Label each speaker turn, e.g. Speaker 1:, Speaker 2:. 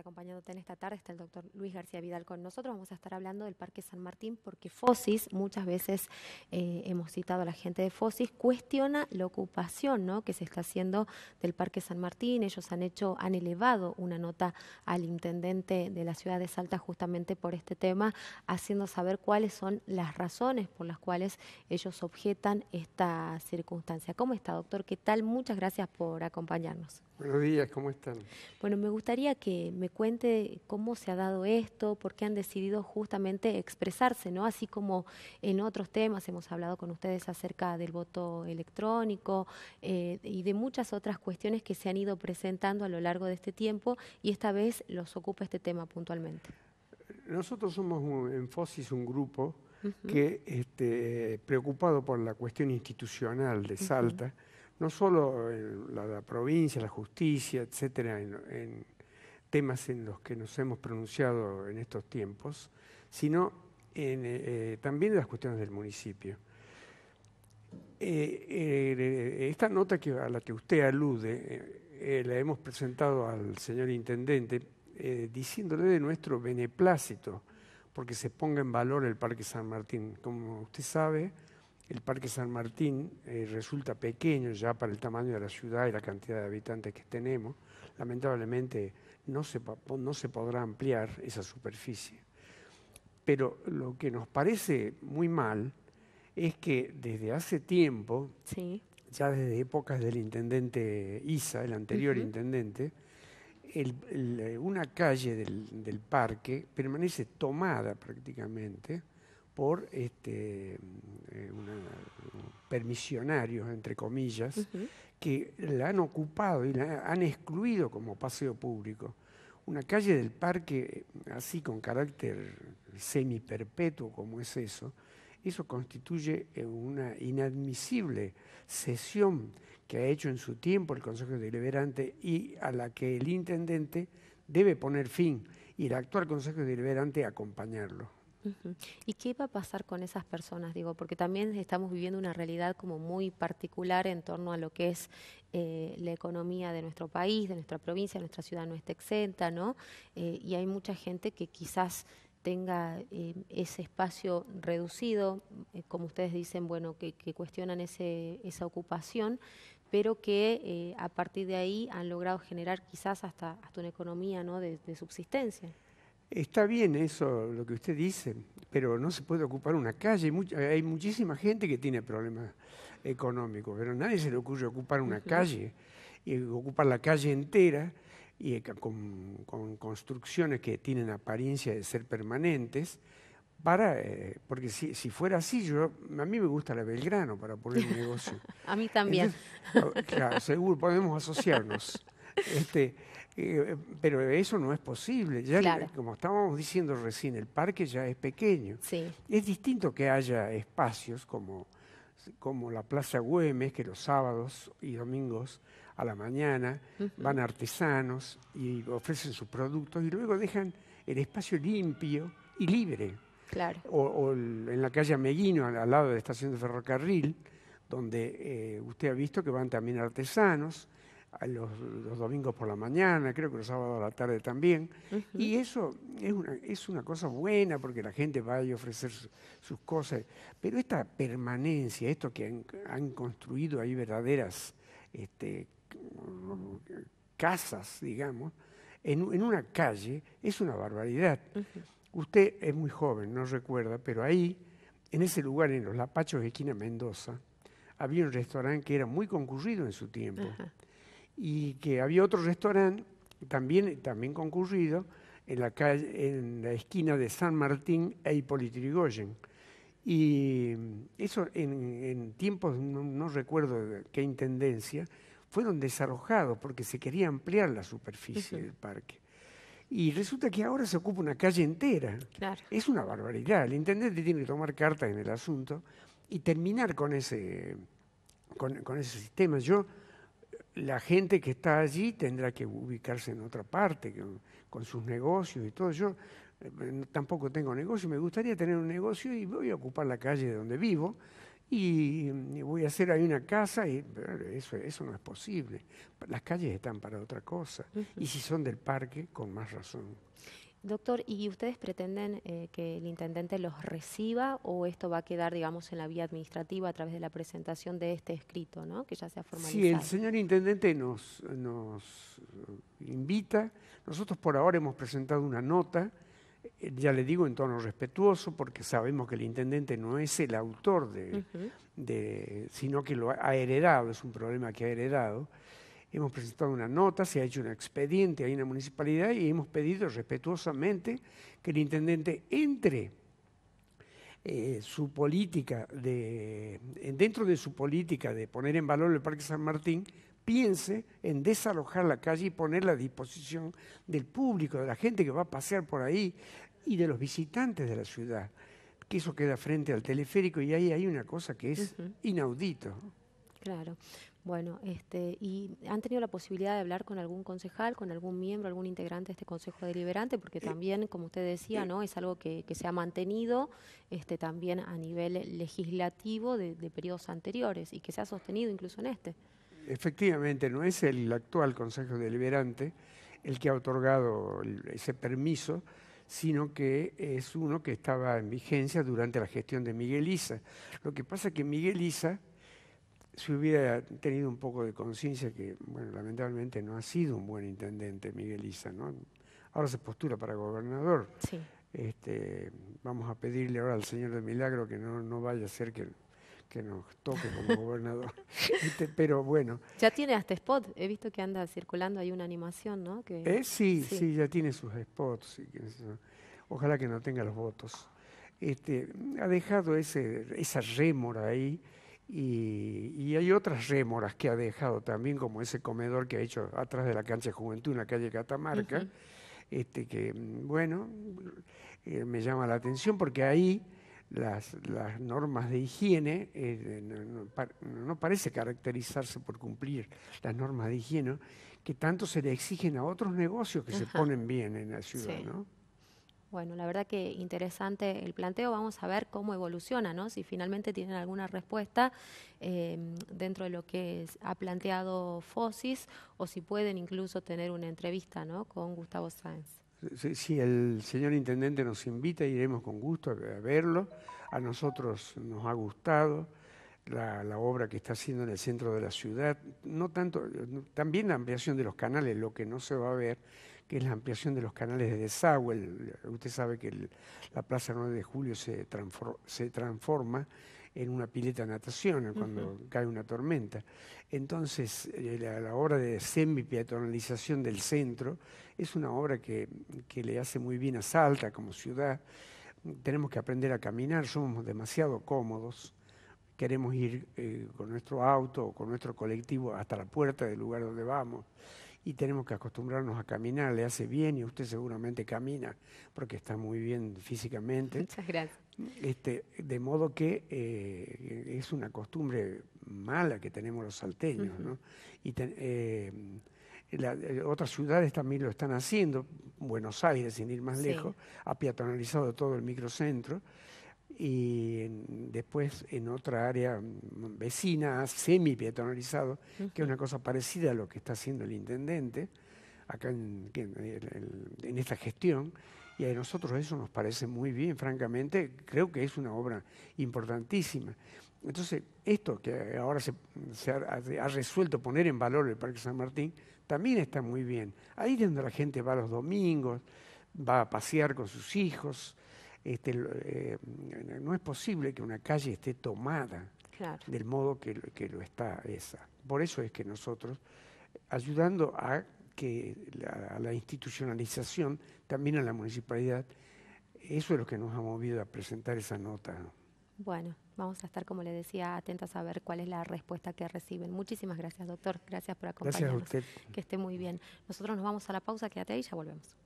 Speaker 1: acompañándote en esta tarde. Está el doctor Luis García Vidal con nosotros. Vamos a estar hablando del Parque San Martín porque FOSIS, muchas veces eh, hemos citado a la gente de FOSIS, cuestiona la ocupación ¿no? que se está haciendo del Parque San Martín. Ellos han hecho, han elevado una nota al intendente de la ciudad de Salta justamente por este tema, haciendo saber cuáles son las razones por las cuales ellos objetan esta circunstancia. ¿Cómo está, doctor? ¿Qué tal? Muchas gracias por acompañarnos.
Speaker 2: Buenos días, ¿cómo están?
Speaker 1: Bueno, me gustaría que me cuente cómo se ha dado esto, por qué han decidido justamente expresarse, ¿no? Así como en otros temas hemos hablado con ustedes acerca del voto electrónico eh, y de muchas otras cuestiones que se han ido presentando a lo largo de este tiempo y esta vez los ocupa este tema puntualmente.
Speaker 2: Nosotros somos un, en FOSIS un grupo que, este, preocupado por la cuestión institucional de Salta, no solo en la, provincia, la justicia, etcétera, en, temas en los que nos hemos pronunciado en estos tiempos, sino eh, eh, también en las cuestiones del municipio. Eh, esta nota a la que usted alude la hemos presentado al señor intendente diciéndole de nuestro beneplácito porque se ponga en valor el Parque San Martín. Como usted sabe, el Parque San Martín eh, resulta pequeño ya para el tamaño de la ciudad y la cantidad de habitantes que tenemos. Lamentablemente no se, no se podrá ampliar esa superficie. Pero lo que nos parece muy mal es que desde hace tiempo, sí. ya desde épocas del intendente Isa, el anterior intendente, eh, una calle del, parque permanece tomada prácticamente por este, eh, permisionarios, entre comillas, que la han ocupado y la han excluido como paseo público. Una calle del parque, así con carácter semiperpetuo como es eso, eso constituye eh, una inadmisible cesión que ha hecho en su tiempo el Consejo Deliberante y a la que el intendente debe poner fin y el actual Consejo Deliberante acompañarlo.
Speaker 1: ¿Y qué va a pasar con esas personas? Digo, porque también estamos viviendo una realidad como muy particular en torno a lo que es eh, la economía de nuestro país, de nuestra provincia, nuestra ciudad no está exenta, ¿no? Eh, y hay mucha gente que quizás tenga eh, ese espacio reducido, como ustedes dicen, bueno, que, cuestionan esa ocupación, pero que a partir de ahí han logrado generar quizás hasta, hasta una economía ¿no? de subsistencia.
Speaker 2: Está bien eso, lo que usted dice, pero no se puede ocupar una calle. Eh, hay muchísima gente que tiene problemas económicos, pero nadie se le ocurre ocupar una calle, y ocupar la calle entera y eh, con, construcciones que tienen apariencia de ser permanentes. Para, eh, porque si, si, fuera así, yo, a mí me gusta la Belgrano para poner un negocio.
Speaker 1: a mí también. claro,
Speaker 2: seguro podemos asociarnos. Este, eh, pero eso no es posible. Ya, Como estábamos diciendo recién, el parque ya es pequeño. Sí. Es distinto que haya espacios como, como la Plaza Güemes, que los sábados y domingos a la mañana van artesanos y ofrecen sus productos y luego dejan el espacio limpio y libre. Claro. O, en la calle Meguino, al, lado de la estación de ferrocarril, donde eh, usted ha visto que van también artesanos los, domingos por la mañana, creo que los sábados a la tarde también. Y eso es una, es una cosa buena porque la gente va a ofrecer sus cosas. Pero esta permanencia, esto que han, construido ahí verdaderas este, casas, digamos, en, en, una calle, es una barbaridad. Usted es muy joven, no recuerda, pero ahí, en ese lugar, en los Lapachos, esquina Mendoza, había un restaurante que era muy concurrido en su tiempo y que había otro restaurante también, también concurrido en la, calle, en la esquina de San Martín e Hipólito Yrigoyen. Y eso en, tiempos, no, recuerdo qué intendencia, fueron desarrojados porque se quería ampliar la superficie del parque. Y resulta que ahora se ocupa una calle entera. Es una barbaridad. El intendente tiene que tomar cartas en el asunto y terminar con ese, con ese sistema. Yo la gente que está allí tendrá que ubicarse en otra parte, con, sus negocios y todo. Yo eh, tampoco tengo negocio, me gustaría tener un negocio y voy a ocupar la calle de donde vivo y, voy a hacer ahí una casa y eso, eso no es posible. Las calles están para otra cosa. Y si son del parque, con más razón.
Speaker 1: Doctor, ¿y ustedes pretenden eh, que el intendente los reciba o esto va a quedar, digamos, en la vía administrativa a través de la presentación de este escrito, ¿no? que ya se ha formalizado? Sí, el
Speaker 2: señor intendente nos, nos eh, invita. Nosotros por ahora hemos presentado una nota, eh, ya le digo en tono respetuoso, porque sabemos que el intendente no es el autor de, de sino que lo ha heredado, es un problema que ha heredado. Hemos presentado una nota, se ha hecho un expediente ahí en la municipalidad y hemos pedido respetuosamente que el intendente entre eh, su política de, dentro de su política de poner en valor el Parque San Martín, piense en desalojar la calle y ponerla a disposición del público, de la gente que va a pasear por ahí y de los visitantes de la ciudad. Que eso queda frente al teleférico y ahí hay una cosa que es inaudito.
Speaker 1: Claro. Bueno, este, ¿y han tenido la posibilidad de hablar con algún concejal, con algún miembro, algún integrante de este Consejo Deliberante? Porque eh, también, como usted decía, eh. ¿no? es algo que, se ha mantenido este, también a nivel legislativo de, de periodos anteriores y que se ha sostenido incluso en este.
Speaker 2: Efectivamente, no es el actual Consejo Deliberante el que ha otorgado ese permiso, sino que es uno que estaba en vigencia durante la gestión de Miguel Isa. Lo que pasa es que Miguel Isa si hubiera tenido un poco de conciencia que, bueno, lamentablemente no ha sido un buen intendente Miguel Isa, ¿no? Ahora se postula para gobernador. Sí. Este, vamos a pedirle ahora al Señor de Milagro que no, no vaya a ser que, que nos toque como gobernador. Este, pero bueno.
Speaker 1: Ya tiene hasta spot, he visto que anda circulando hay una animación, ¿no? Que, eh, sí, sí,
Speaker 2: ya tiene sus spots. ojalá que no tenga los votos. Este, ha dejado ese, esa rémora ahí y, hay otras rémoras que ha dejado también, como ese comedor que ha hecho atrás de la cancha de Juventud en la calle Catamarca, este, que, bueno, eh, me llama la atención porque ahí las, normas de higiene, eh, no, parece caracterizarse por cumplir las normas de higiene, que tanto se le exigen a otros negocios que se ponen bien en la ciudad, ¿no?
Speaker 1: Bueno, la verdad que interesante el planteo. Vamos a ver cómo evoluciona, ¿no? Si finalmente tienen alguna respuesta em, dentro de lo que ha planteado FOSIS o si pueden incluso tener una entrevista, ¿no? Con Gustavo Sáenz.
Speaker 2: Sí, el señor intendente nos invita, iremos con gusto a verlo. A nosotros nos ha gustado. La, obra que está haciendo en el centro de la ciudad, no tanto, también la ampliación de los canales, lo que no se va a ver, que es la ampliación de los canales de desagüe. usted sabe que la Plaza 9 de Julio se, transforma en una pileta de natación cuando cae una tormenta. Entonces, eh, la, obra de semi-peatonalización del centro es una obra que, le hace muy bien a Salta como ciudad. Tenemos que aprender a caminar, somos demasiado cómodos. Queremos ir eh, con nuestro auto o con nuestro colectivo hasta la puerta del lugar donde vamos y tenemos que acostumbrarnos a caminar. Le hace bien y usted seguramente camina porque está muy bien físicamente.
Speaker 1: Muchas gracias.
Speaker 2: Este, de modo que eh, es una costumbre mala que tenemos los salteños. ¿no? Y eh, eh, otras ciudades también lo están haciendo, Buenos Aires, sin ir más lejos, ha peatonalizado todo el microcentro y después en otra área vecina, semi que es una cosa parecida a lo que está haciendo el intendente acá en, esta gestión. Y a nosotros eso nos parece muy bien, francamente, creo que es una obra importantísima. Entonces, esto que ahora se, ha, ha, resuelto poner en valor el Parque San Martín, también está muy bien. Ahí es donde la gente va los domingos, va a pasear con sus hijos, este, eh, no es posible que una calle esté tomada del modo que, lo está esa. Por eso es que nosotros, ayudando a que la, institucionalización, también a la municipalidad, eso es lo que nos ha movido a presentar esa nota.
Speaker 1: Bueno, vamos a estar, como le decía, atentas a ver cuál es la respuesta que reciben. Muchísimas gracias, doctor. Gracias por acompañarnos. Gracias a usted. Que esté muy bien. Nosotros nos vamos a la pausa, quédate ahí y ya volvemos.